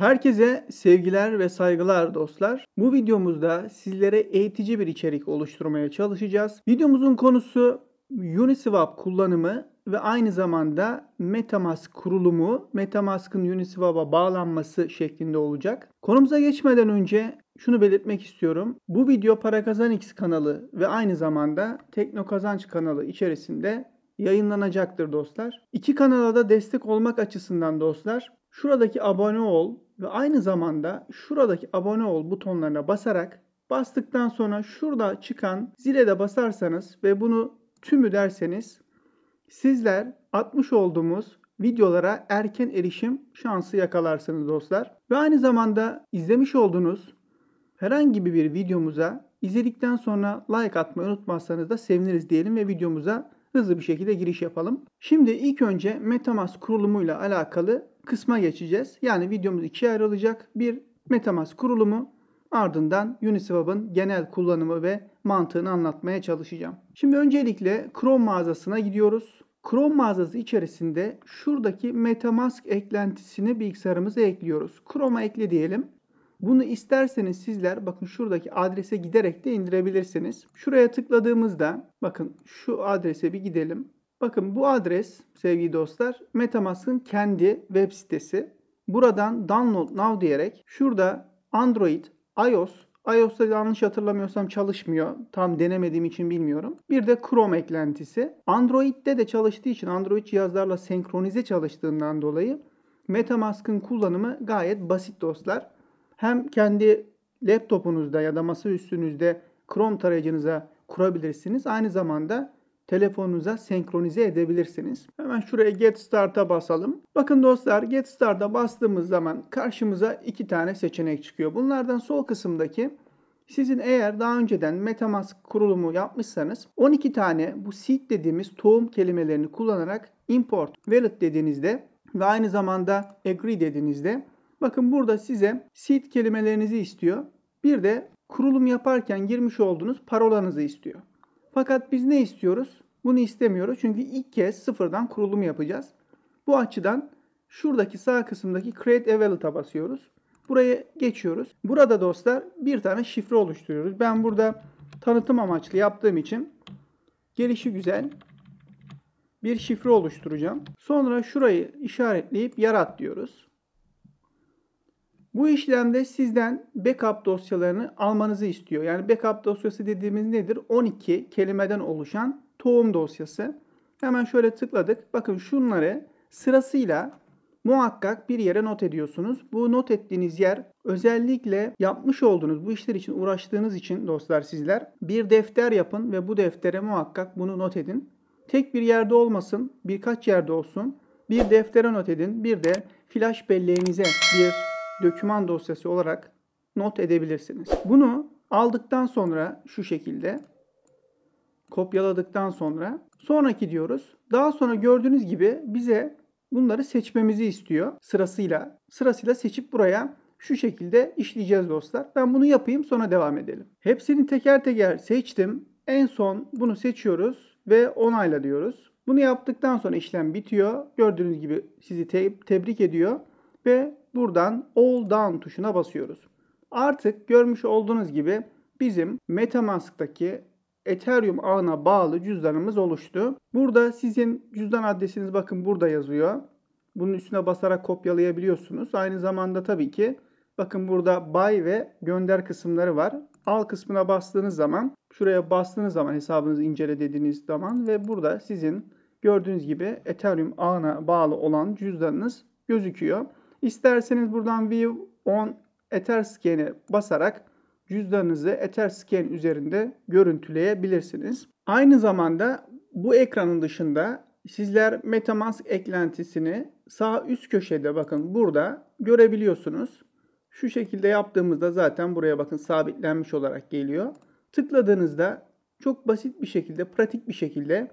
Herkese sevgiler ve saygılar dostlar. Bu videomuzda sizlere eğitici bir içerik oluşturmaya çalışacağız. Videomuzun konusu Uniswap kullanımı ve aynı zamanda Metamask kurulumu Metamask'ın Uniswap'a bağlanması şeklinde olacak. Konumuza geçmeden önce şunu belirtmek istiyorum. Bu video Para Kazanx kanalı ve aynı zamanda Tekno Kazanç kanalı içerisinde yayınlanacaktır dostlar. İki kanala da destek olmak açısından dostlar şuradaki abone ol ve aynı zamanda şuradaki abone ol butonlarına basarak bastıktan sonra şurada çıkan zile de basarsanız ve bunu tümü derseniz Sizler atmış olduğumuz videolara erken erişim şansı yakalarsınız dostlar. Ve aynı zamanda izlemiş olduğunuz herhangi bir videomuza izledikten sonra like atmayı unutmazsanız da seviniriz diyelim ve videomuza hızlı bir şekilde giriş yapalım. Şimdi ilk önce Metamask kurulumuyla alakalı kısma geçeceğiz. Yani videomuz ikiye ayrılacak. Bir Metamask kurulumu, Ardından Uniswap'ın genel kullanımı ve mantığını anlatmaya çalışacağım. Şimdi öncelikle Chrome mağazasına gidiyoruz. Chrome mağazası içerisinde şuradaki Metamask eklentisini bilgisayarımıza ekliyoruz. Chrome'a ekle diyelim. Bunu isterseniz sizler bakın şuradaki adrese giderek de indirebilirsiniz. Şuraya tıkladığımızda bakın şu adrese bir gidelim. Bakın bu adres sevgili dostlar Metamask'ın kendi web sitesi. Buradan download now diyerek şurada Android, iOS. iOS'ta yanlış hatırlamıyorsam çalışmıyor. Tam denemediğim için bilmiyorum. Bir de Chrome eklentisi. Android'de de çalıştığı için Android cihazlarla senkronize çalıştığından dolayı MetaMask'ın kullanımı gayet basit dostlar. Hem kendi laptopunuzda ya da masa üstünüzde Chrome tarayıcınıza kurabilirsiniz. Aynı zamanda telefonunuza senkronize edebilirsiniz. Hemen şuraya Get Start'a basalım. Bakın dostlar Get Start'a bastığımız zaman karşımıza iki tane seçenek çıkıyor. Bunlardan sol kısımdaki sizin eğer daha önceden Metamask kurulumu yapmışsanız 12 tane bu seed dediğimiz tohum kelimelerini kullanarak import wallet dediğinizde ve aynı zamanda agree dediğinizde bakın burada size seed kelimelerinizi istiyor. Bir de kurulum yaparken girmiş olduğunuz parolanızı istiyor. Fakat biz ne istiyoruz? Bunu istemiyoruz çünkü ilk kez sıfırdan kurulum yapacağız. Bu açıdan şuradaki sağ kısımdaki Create a Valute'a basıyoruz. Buraya geçiyoruz. Burada dostlar bir tane şifre oluşturuyoruz. Ben burada tanıtım amaçlı yaptığım için gelişi güzel bir şifre oluşturacağım. Sonra şurayı işaretleyip yarat diyoruz. Bu işlemde sizden backup dosyalarını almanızı istiyor. Yani backup dosyası dediğimiz nedir? 12 kelimeden oluşan tohum dosyası. Hemen şöyle tıkladık. Bakın şunları sırasıyla muhakkak bir yere not ediyorsunuz. Bu not ettiğiniz yer özellikle yapmış olduğunuz, bu işler için uğraştığınız için dostlar sizler bir defter yapın ve bu deftere muhakkak bunu not edin. Tek bir yerde olmasın, birkaç yerde olsun. Bir deftere not edin, bir de flash belleğinize bir döküman dosyası olarak not edebilirsiniz. Bunu aldıktan sonra şu şekilde kopyaladıktan sonra sonraki diyoruz. Daha sonra gördüğünüz gibi bize bunları seçmemizi istiyor sırasıyla. Sırasıyla seçip buraya şu şekilde işleyeceğiz dostlar. Ben bunu yapayım sonra devam edelim. Hepsini teker teker seçtim. En son bunu seçiyoruz ve onayla diyoruz. Bunu yaptıktan sonra işlem bitiyor. Gördüğünüz gibi sizi te tebrik ediyor ve buradan All Down tuşuna basıyoruz. Artık görmüş olduğunuz gibi bizim Metamask'taki Ethereum ağına bağlı cüzdanımız oluştu. Burada sizin cüzdan adresiniz bakın burada yazıyor. Bunun üstüne basarak kopyalayabiliyorsunuz. Aynı zamanda tabii ki bakın burada buy ve gönder kısımları var. Al kısmına bastığınız zaman, şuraya bastığınız zaman hesabınızı incele dediğiniz zaman ve burada sizin gördüğünüz gibi Ethereum ağına bağlı olan cüzdanınız gözüküyor. İsterseniz buradan View on Etherscan'e basarak cüzdanınızı Etherscan üzerinde görüntüleyebilirsiniz. Aynı zamanda bu ekranın dışında sizler Metamask eklentisini sağ üst köşede bakın burada görebiliyorsunuz. Şu şekilde yaptığımızda zaten buraya bakın sabitlenmiş olarak geliyor. Tıkladığınızda çok basit bir şekilde, pratik bir şekilde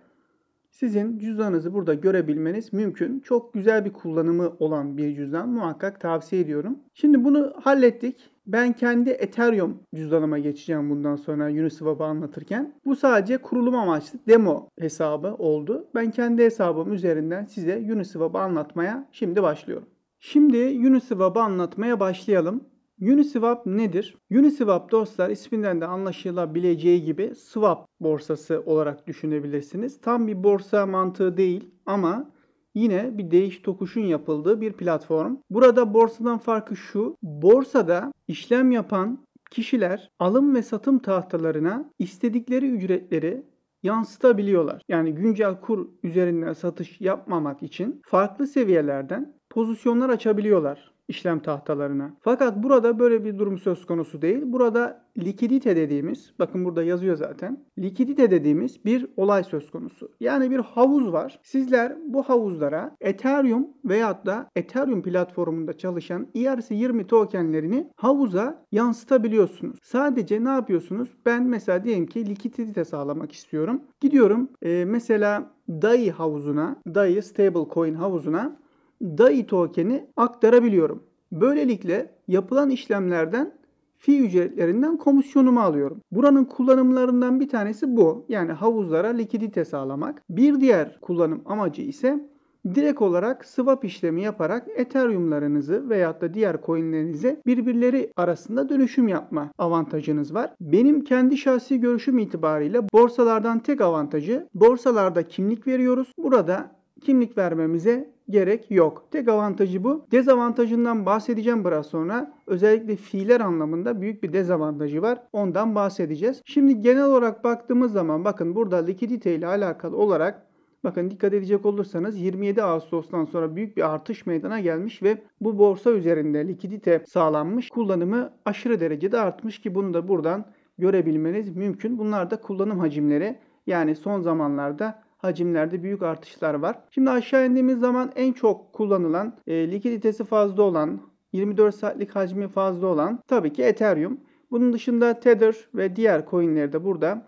sizin cüzdanınızı burada görebilmeniz mümkün. Çok güzel bir kullanımı olan bir cüzdan muhakkak tavsiye ediyorum. Şimdi bunu hallettik. Ben kendi Ethereum cüzdanıma geçeceğim bundan sonra Uniswap'ı anlatırken. Bu sadece kurulum amaçlı demo hesabı oldu. Ben kendi hesabım üzerinden size Uniswap'ı anlatmaya şimdi başlıyorum. Şimdi Uniswap'ı anlatmaya başlayalım. Uniswap nedir? Uniswap dostlar isminden de anlaşılabileceği gibi swap borsası olarak düşünebilirsiniz. Tam bir borsa mantığı değil ama yine bir değiş tokuşun yapıldığı bir platform. Burada borsadan farkı şu. Borsada işlem yapan kişiler alım ve satım tahtalarına istedikleri ücretleri yansıtabiliyorlar. Yani güncel kur üzerinden satış yapmamak için farklı seviyelerden pozisyonlar açabiliyorlar işlem tahtalarına. Fakat burada böyle bir durum söz konusu değil. Burada likidite dediğimiz, bakın burada yazıyor zaten. Likidite dediğimiz bir olay söz konusu. Yani bir havuz var. Sizler bu havuzlara Ethereum veyahut da Ethereum platformunda çalışan ERC20 tokenlerini havuza yansıtabiliyorsunuz. Sadece ne yapıyorsunuz? Ben mesela diyelim ki likidite sağlamak istiyorum. Gidiyorum e, mesela DAI havuzuna, DAI stablecoin havuzuna DAI token'i aktarabiliyorum. Böylelikle yapılan işlemlerden fi ücretlerinden komisyonumu alıyorum. Buranın kullanımlarından bir tanesi bu. Yani havuzlara likidite sağlamak. Bir diğer kullanım amacı ise direkt olarak swap işlemi yaparak Ethereum'larınızı veyahut da diğer coinlerinizi birbirleri arasında dönüşüm yapma avantajınız var. Benim kendi şahsi görüşüm itibariyle borsalardan tek avantajı borsalarda kimlik veriyoruz. Burada kimlik vermemize gerek yok. Tek avantajı bu. Dezavantajından bahsedeceğim biraz sonra. Özellikle fiiller anlamında büyük bir dezavantajı var. Ondan bahsedeceğiz. Şimdi genel olarak baktığımız zaman bakın burada likidite ile alakalı olarak Bakın dikkat edecek olursanız 27 Ağustos'tan sonra büyük bir artış meydana gelmiş ve bu borsa üzerinde likidite sağlanmış. Kullanımı aşırı derecede artmış ki bunu da buradan görebilmeniz mümkün. Bunlar da kullanım hacimleri yani son zamanlarda hacimlerde büyük artışlar var. Şimdi aşağı indiğimiz zaman en çok kullanılan, e, likiditesi fazla olan, 24 saatlik hacmi fazla olan tabii ki Ethereum. Bunun dışında Tether ve diğer coinleri de burada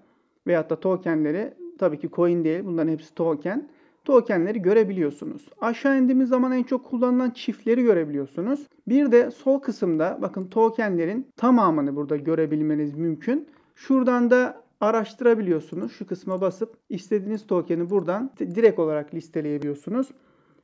veyahut da tokenleri tabii ki coin değil bunların hepsi token. Tokenleri görebiliyorsunuz. Aşağı indiğimiz zaman en çok kullanılan çiftleri görebiliyorsunuz. Bir de sol kısımda bakın tokenlerin tamamını burada görebilmeniz mümkün. Şuradan da araştırabiliyorsunuz. Şu kısma basıp istediğiniz token'i buradan direkt olarak listeleyebiliyorsunuz.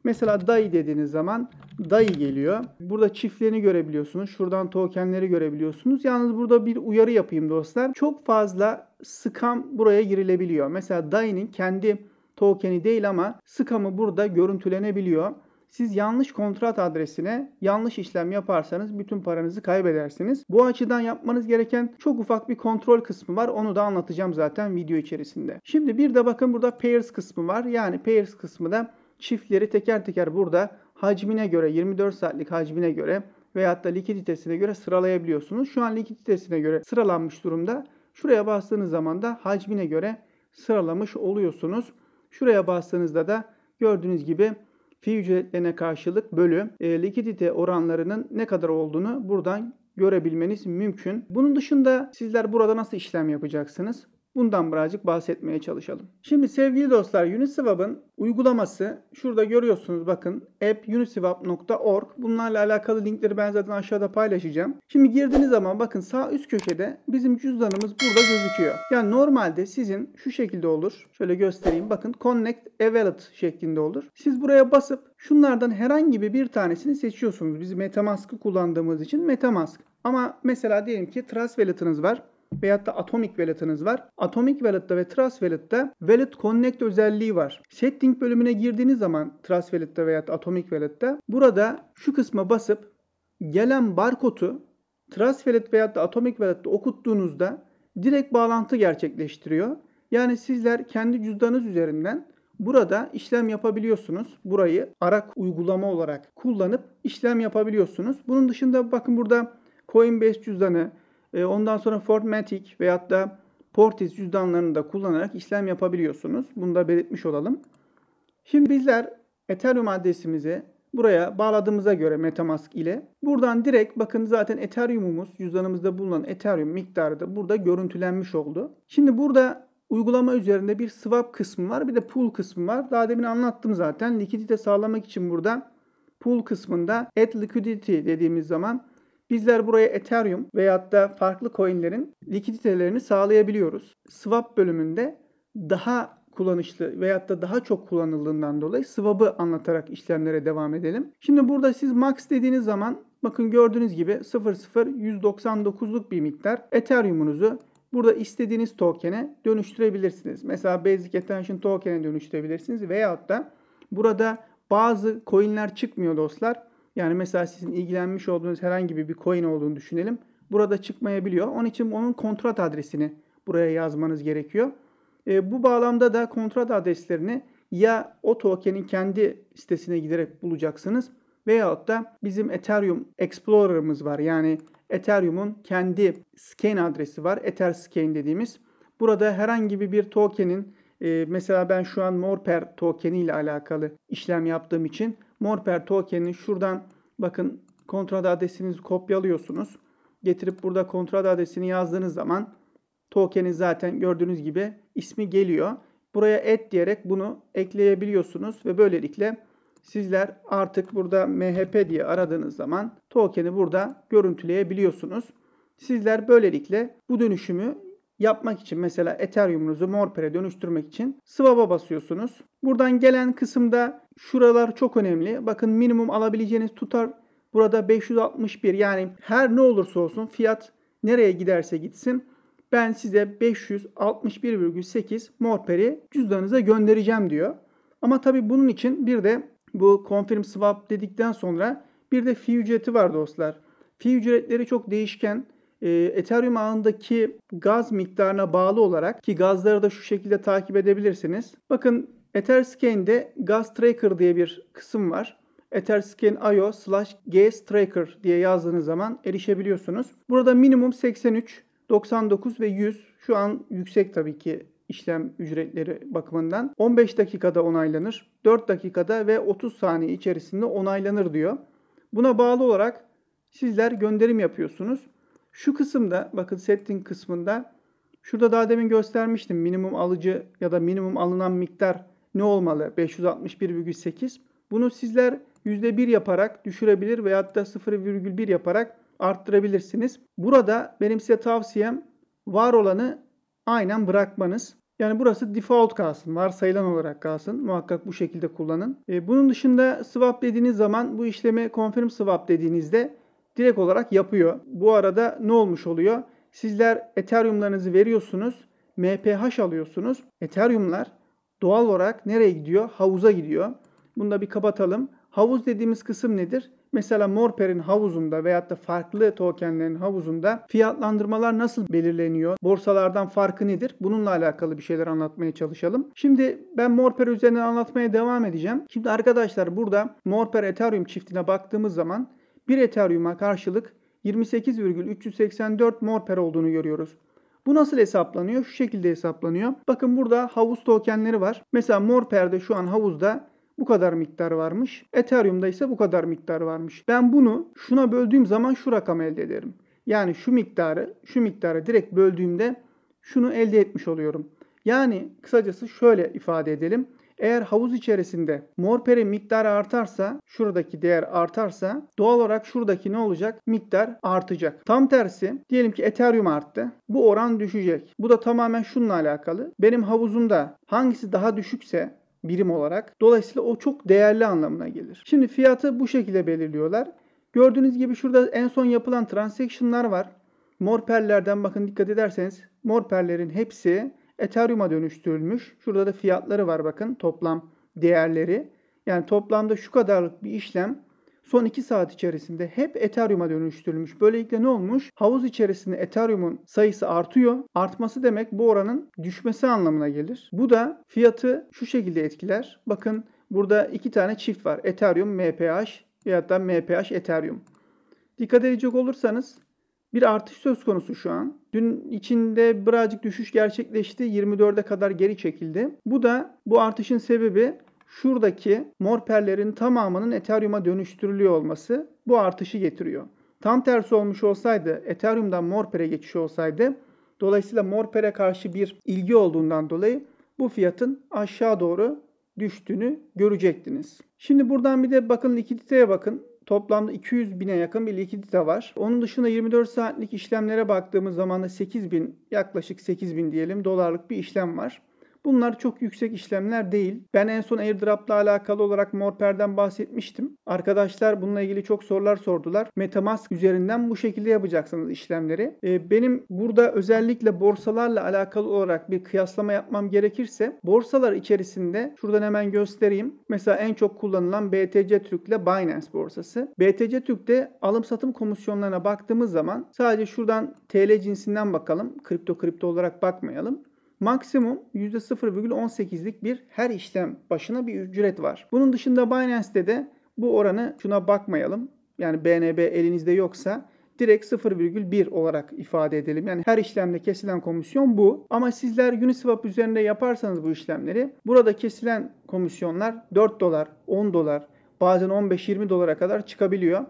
Mesela DAI dediğiniz zaman DAI geliyor. Burada çiftlerini görebiliyorsunuz. Şuradan tokenleri görebiliyorsunuz. Yalnız burada bir uyarı yapayım dostlar. Çok fazla scam buraya girilebiliyor. Mesela DAI'nin kendi tokeni değil ama scam'ı burada görüntülenebiliyor. Siz yanlış kontrat adresine yanlış işlem yaparsanız bütün paranızı kaybedersiniz. Bu açıdan yapmanız gereken çok ufak bir kontrol kısmı var. Onu da anlatacağım zaten video içerisinde. Şimdi bir de bakın burada pairs kısmı var. Yani pairs kısmı da çiftleri teker teker burada hacmine göre 24 saatlik hacmine göre veyahut da likiditesine göre sıralayabiliyorsunuz. Şu an likiditesine göre sıralanmış durumda. Şuraya bastığınız zaman da hacmine göre sıralamış oluyorsunuz. Şuraya bastığınızda da gördüğünüz gibi fi ücretlerine karşılık bölü e, likidite oranlarının ne kadar olduğunu buradan görebilmeniz mümkün. Bunun dışında sizler burada nasıl işlem yapacaksınız? Bundan birazcık bahsetmeye çalışalım. Şimdi sevgili dostlar Uniswap'ın uygulaması şurada görüyorsunuz bakın app.uniswap.org bunlarla alakalı linkleri ben zaten aşağıda paylaşacağım. Şimdi girdiğiniz zaman bakın sağ üst köşede bizim cüzdanımız burada gözüküyor. Yani normalde sizin şu şekilde olur. Şöyle göstereyim bakın connect e wallet şeklinde olur. Siz buraya basıp şunlardan herhangi bir tanesini seçiyorsunuz. Biz Metamask'ı kullandığımız için Metamask. Ama mesela diyelim ki Trust Wallet'ınız var veyahut da Atomic Wallet'ınız var. Atomic Wallet'ta ve Trust Wallet'ta Wallet Connect özelliği var. Setting bölümüne girdiğiniz zaman Trust Wallet'ta veya Atomic Wallet'ta burada şu kısma basıp gelen barkodu Trust Wallet veya da Atomic Wallet'te okuttuğunuzda direkt bağlantı gerçekleştiriyor. Yani sizler kendi cüzdanınız üzerinden Burada işlem yapabiliyorsunuz. Burayı arak uygulama olarak kullanıp işlem yapabiliyorsunuz. Bunun dışında bakın burada Coinbase cüzdanı, e, ondan sonra Fortmatic veyahut da Portis cüzdanlarını da kullanarak işlem yapabiliyorsunuz. Bunu da belirtmiş olalım. Şimdi bizler Ethereum adresimizi buraya bağladığımıza göre Metamask ile buradan direkt bakın zaten Ethereum'umuz cüzdanımızda bulunan Ethereum miktarı da burada görüntülenmiş oldu. Şimdi burada uygulama üzerinde bir swap kısmı var bir de pool kısmı var. Daha demin anlattım zaten likidite sağlamak için burada pool kısmında add liquidity dediğimiz zaman Bizler buraya Ethereum veyahut da farklı coinlerin likiditelerini sağlayabiliyoruz. Swap bölümünde daha kullanışlı veyahut da daha çok kullanıldığından dolayı swap'ı anlatarak işlemlere devam edelim. Şimdi burada siz max dediğiniz zaman bakın gördüğünüz gibi 0.0199'luk bir miktar Ethereum'unuzu burada istediğiniz token'e dönüştürebilirsiniz. Mesela Basic Attention token'e dönüştürebilirsiniz veyahut da burada bazı coin'ler çıkmıyor dostlar yani mesela sizin ilgilenmiş olduğunuz herhangi bir coin olduğunu düşünelim. Burada çıkmayabiliyor. Onun için onun kontrat adresini buraya yazmanız gerekiyor. E, bu bağlamda da kontrat adreslerini ya o token'in kendi sitesine giderek bulacaksınız veyahut da bizim Ethereum Explorer'ımız var. Yani Ethereum'un kendi scan adresi var. Etherscan dediğimiz. Burada herhangi bir token'in e, mesela ben şu an Morper token'i ile alakalı işlem yaptığım için Morper token'ini şuradan bakın kontrol adresinizi kopyalıyorsunuz. Getirip burada kontrol adresini yazdığınız zaman token'in zaten gördüğünüz gibi ismi geliyor. Buraya et diyerek bunu ekleyebiliyorsunuz ve böylelikle sizler artık burada MHP diye aradığınız zaman token'i burada görüntüleyebiliyorsunuz. Sizler böylelikle bu dönüşümü yapmak için mesela Ethereum'unuzu Morpher'e dönüştürmek için swap'a basıyorsunuz. Buradan gelen kısımda şuralar çok önemli. Bakın minimum alabileceğiniz tutar burada 561 yani her ne olursa olsun fiyat nereye giderse gitsin ben size 561,8 Morpher'i cüzdanınıza göndereceğim diyor. Ama tabi bunun için bir de bu confirm swap dedikten sonra bir de fee ücreti var dostlar. Fee ücretleri çok değişken e, Ethereum ağındaki gaz miktarına bağlı olarak ki gazları da şu şekilde takip edebilirsiniz. Bakın Etherscan'de Gas Tracker diye bir kısım var. Etherscan.io slash gas tracker diye yazdığınız zaman erişebiliyorsunuz. Burada minimum 83, 99 ve 100 şu an yüksek tabii ki işlem ücretleri bakımından 15 dakikada onaylanır, 4 dakikada ve 30 saniye içerisinde onaylanır diyor. Buna bağlı olarak sizler gönderim yapıyorsunuz. Şu kısımda bakın setting kısmında şurada daha demin göstermiştim. Minimum alıcı ya da minimum alınan miktar ne olmalı? 561,8. Bunu sizler %1 yaparak düşürebilir veyahut da 0,1 yaparak arttırabilirsiniz. Burada benim size tavsiyem var olanı aynen bırakmanız. Yani burası default kalsın, varsayılan olarak kalsın. Muhakkak bu şekilde kullanın. E, bunun dışında swap dediğiniz zaman bu işleme confirm swap dediğinizde direkt olarak yapıyor. Bu arada ne olmuş oluyor? Sizler Ethereum'larınızı veriyorsunuz. MPH alıyorsunuz. Ethereum'lar doğal olarak nereye gidiyor? Havuza gidiyor. Bunu da bir kapatalım. Havuz dediğimiz kısım nedir? Mesela Morper'in havuzunda veyahut da farklı tokenlerin havuzunda fiyatlandırmalar nasıl belirleniyor? Borsalardan farkı nedir? Bununla alakalı bir şeyler anlatmaya çalışalım. Şimdi ben Morper üzerine anlatmaya devam edeceğim. Şimdi arkadaşlar burada Morper Ethereum çiftine baktığımız zaman 1 Ethereum'a karşılık 28,384 morper olduğunu görüyoruz. Bu nasıl hesaplanıyor? Şu şekilde hesaplanıyor. Bakın burada havuz tokenleri var. Mesela morper'de şu an havuzda bu kadar miktar varmış. Ethereum'da ise bu kadar miktar varmış. Ben bunu şuna böldüğüm zaman şu rakamı elde ederim. Yani şu miktarı, şu miktarı direkt böldüğümde şunu elde etmiş oluyorum. Yani kısacası şöyle ifade edelim. Eğer havuz içerisinde morpere miktarı artarsa, şuradaki değer artarsa doğal olarak şuradaki ne olacak? Miktar artacak. Tam tersi diyelim ki Ethereum arttı. Bu oran düşecek. Bu da tamamen şununla alakalı. Benim havuzumda hangisi daha düşükse birim olarak. Dolayısıyla o çok değerli anlamına gelir. Şimdi fiyatı bu şekilde belirliyorlar. Gördüğünüz gibi şurada en son yapılan transaction'lar var. Morperlerden bakın dikkat ederseniz morperlerin hepsi Ethereum'a dönüştürülmüş. Şurada da fiyatları var bakın toplam değerleri. Yani toplamda şu kadarlık bir işlem son 2 saat içerisinde hep Ethereum'a dönüştürülmüş. Böylelikle ne olmuş? Havuz içerisinde Ethereum'un sayısı artıyor. Artması demek bu oranın düşmesi anlamına gelir. Bu da fiyatı şu şekilde etkiler. Bakın burada iki tane çift var. Ethereum MPH veyahut da MPH Ethereum. Dikkat edecek olursanız bir artış söz konusu şu an. Dün içinde birazcık düşüş gerçekleşti. 24'e kadar geri çekildi. Bu da bu artışın sebebi şuradaki morperlerin tamamının Ethereum'a dönüştürülüyor olması bu artışı getiriyor. Tam tersi olmuş olsaydı Ethereum'dan morpere geçiş olsaydı dolayısıyla morpere karşı bir ilgi olduğundan dolayı bu fiyatın aşağı doğru düştüğünü görecektiniz. Şimdi buradan bir de bakın likiditeye bakın. Toplamda 200 bine yakın bir likidite var. Onun dışında 24 saatlik işlemlere baktığımız zaman da 8 bin, yaklaşık 8 bin diyelim dolarlık bir işlem var. Bunlar çok yüksek işlemler değil. Ben en son airdrop'la alakalı olarak Morper'den bahsetmiştim. Arkadaşlar bununla ilgili çok sorular sordular. Metamask üzerinden bu şekilde yapacaksınız işlemleri. Ee, benim burada özellikle borsalarla alakalı olarak bir kıyaslama yapmam gerekirse borsalar içerisinde şuradan hemen göstereyim. Mesela en çok kullanılan BTC Türk ile Binance borsası. BTC Türk'te alım satım komisyonlarına baktığımız zaman sadece şuradan TL cinsinden bakalım. Kripto kripto olarak bakmayalım maksimum %0,18'lik bir her işlem başına bir ücret var. Bunun dışında Binance'de de bu oranı şuna bakmayalım. Yani BNB elinizde yoksa direkt 0,1 olarak ifade edelim. Yani her işlemde kesilen komisyon bu. Ama sizler Uniswap üzerinde yaparsanız bu işlemleri burada kesilen komisyonlar 4 dolar, 10 dolar, bazen 15-20 dolara kadar çıkabiliyor.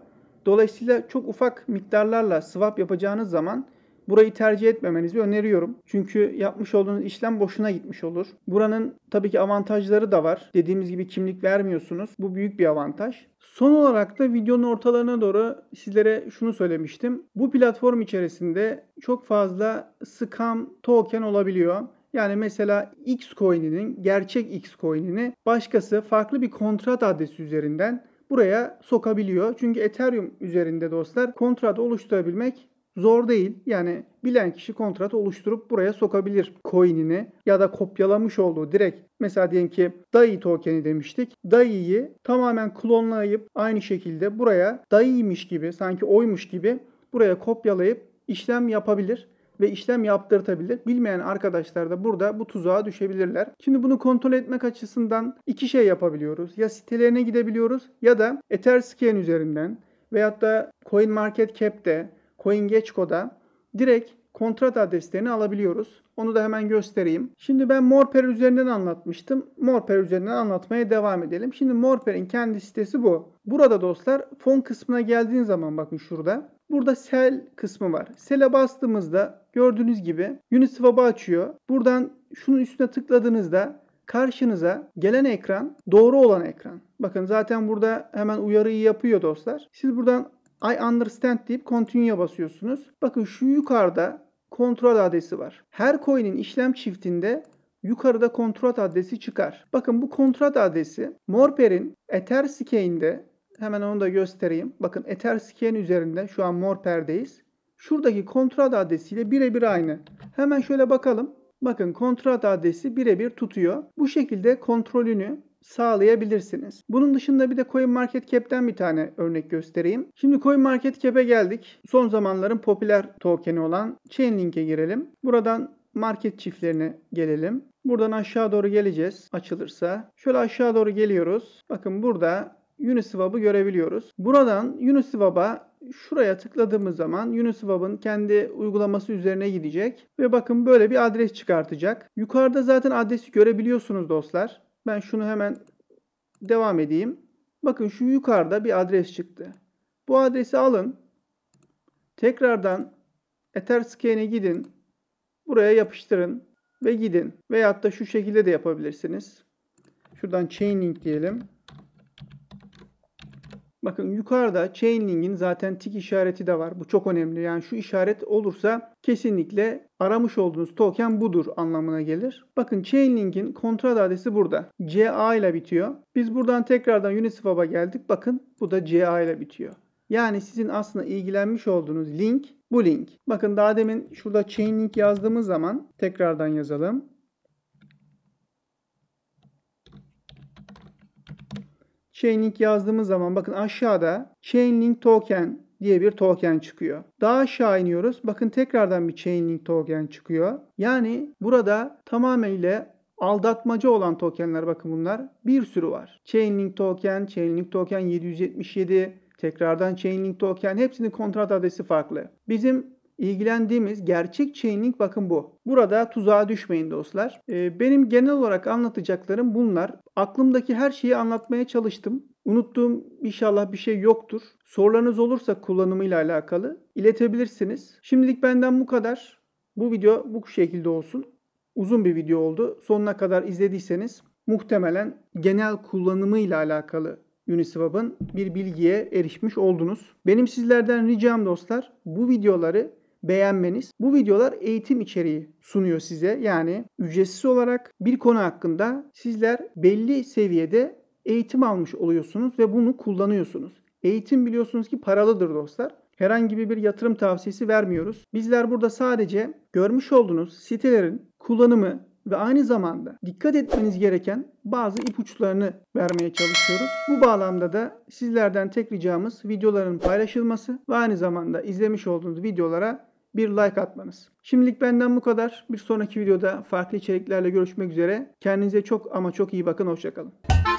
Dolayısıyla çok ufak miktarlarla swap yapacağınız zaman Burayı tercih etmemenizi öneriyorum. Çünkü yapmış olduğunuz işlem boşuna gitmiş olur. Buranın tabii ki avantajları da var. Dediğimiz gibi kimlik vermiyorsunuz. Bu büyük bir avantaj. Son olarak da videonun ortalarına doğru sizlere şunu söylemiştim. Bu platform içerisinde çok fazla scam token olabiliyor. Yani mesela X coin'inin gerçek X coin'ini başkası farklı bir kontrat adresi üzerinden buraya sokabiliyor. Çünkü Ethereum üzerinde dostlar kontrat oluşturabilmek Zor değil. Yani bilen kişi kontrat oluşturup buraya sokabilir coin'ini ya da kopyalamış olduğu direkt mesela diyelim ki DAI token'i demiştik. DAI'yi tamamen klonlayıp aynı şekilde buraya Daiymiş gibi sanki oymuş gibi buraya kopyalayıp işlem yapabilir ve işlem yaptırtabilir. Bilmeyen arkadaşlar da burada bu tuzağa düşebilirler. Şimdi bunu kontrol etmek açısından iki şey yapabiliyoruz. Ya sitelerine gidebiliyoruz ya da Etherscan üzerinden veyahut da CoinMarketCap'te CoinGecko'da direkt kontrat adreslerini alabiliyoruz. Onu da hemen göstereyim. Şimdi ben Morper üzerinden anlatmıştım. Morper üzerinden anlatmaya devam edelim. Şimdi Morper'in kendi sitesi bu. Burada dostlar fon kısmına geldiğin zaman bakın şurada. Burada sell kısmı var. Sell'e bastığımızda gördüğünüz gibi Uniswap'ı açıyor. Buradan şunun üstüne tıkladığınızda karşınıza gelen ekran doğru olan ekran. Bakın zaten burada hemen uyarıyı yapıyor dostlar. Siz buradan I understand deyip continue'ya basıyorsunuz. Bakın şu yukarıda kontrol adresi var. Her coin'in işlem çiftinde yukarıda kontrat adresi çıkar. Bakın bu kontrat adresi Morper'in Etherskane'de hemen onu da göstereyim. Bakın Etherskane üzerinde şu an Morper'deyiz. Şuradaki kontrat adresiyle birebir aynı. Hemen şöyle bakalım. Bakın kontrat adresi birebir tutuyor. Bu şekilde kontrolünü sağlayabilirsiniz. Bunun dışında bir de CoinMarketCap'ten bir tane örnek göstereyim. Şimdi CoinMarketCap'e geldik. Son zamanların popüler token'i olan Chainlink'e girelim. Buradan market çiftlerine gelelim. Buradan aşağı doğru geleceğiz açılırsa. Şöyle aşağı doğru geliyoruz. Bakın burada Uniswap'ı görebiliyoruz. Buradan Uniswap'a şuraya tıkladığımız zaman Uniswap'ın kendi uygulaması üzerine gidecek ve bakın böyle bir adres çıkartacak. Yukarıda zaten adresi görebiliyorsunuz dostlar. Ben şunu hemen devam edeyim. Bakın şu yukarıda bir adres çıktı. Bu adresi alın. Tekrardan Etherscan'e gidin. Buraya yapıştırın ve gidin. Veyahut da şu şekilde de yapabilirsiniz. Şuradan chaining diyelim. Bakın yukarıda chainlink'in zaten tik işareti de var. Bu çok önemli. Yani şu işaret olursa kesinlikle aramış olduğunuz token budur anlamına gelir. Bakın chainlink'in kontrat adresi burada. CA ile bitiyor. Biz buradan tekrardan Uniswap'a geldik. Bakın bu da CA ile bitiyor. Yani sizin aslında ilgilenmiş olduğunuz link bu link. Bakın daha demin şurada chainlink yazdığımız zaman tekrardan yazalım. Chainlink yazdığımız zaman bakın aşağıda Chainlink token diye bir token çıkıyor. Daha aşağı iniyoruz. Bakın tekrardan bir Chainlink token çıkıyor. Yani burada tamamıyla aldatmacı olan tokenler bakın bunlar bir sürü var. Chainlink token, Chainlink token 777, tekrardan Chainlink token hepsinin kontrat adresi farklı. Bizim ilgilendiğimiz gerçek chaining bakın bu. Burada tuzağa düşmeyin dostlar. Ee, benim genel olarak anlatacaklarım bunlar. Aklımdaki her şeyi anlatmaya çalıştım. Unuttuğum inşallah bir şey yoktur. Sorularınız olursa kullanımıyla alakalı iletebilirsiniz. Şimdilik benden bu kadar. Bu video bu şekilde olsun. Uzun bir video oldu. Sonuna kadar izlediyseniz muhtemelen genel kullanımıyla alakalı Uniswap'ın bir bilgiye erişmiş oldunuz. Benim sizlerden ricam dostlar bu videoları beğenmeniz. Bu videolar eğitim içeriği sunuyor size. Yani ücretsiz olarak bir konu hakkında sizler belli seviyede eğitim almış oluyorsunuz ve bunu kullanıyorsunuz. Eğitim biliyorsunuz ki paralıdır dostlar. Herhangi bir yatırım tavsiyesi vermiyoruz. Bizler burada sadece görmüş olduğunuz sitelerin kullanımı ve aynı zamanda dikkat etmeniz gereken bazı ipuçlarını vermeye çalışıyoruz. Bu bağlamda da sizlerden tek ricamız videoların paylaşılması ve aynı zamanda izlemiş olduğunuz videolara bir like atmanız. Şimdilik benden bu kadar. Bir sonraki videoda farklı içeriklerle görüşmek üzere. Kendinize çok ama çok iyi bakın. Hoşçakalın.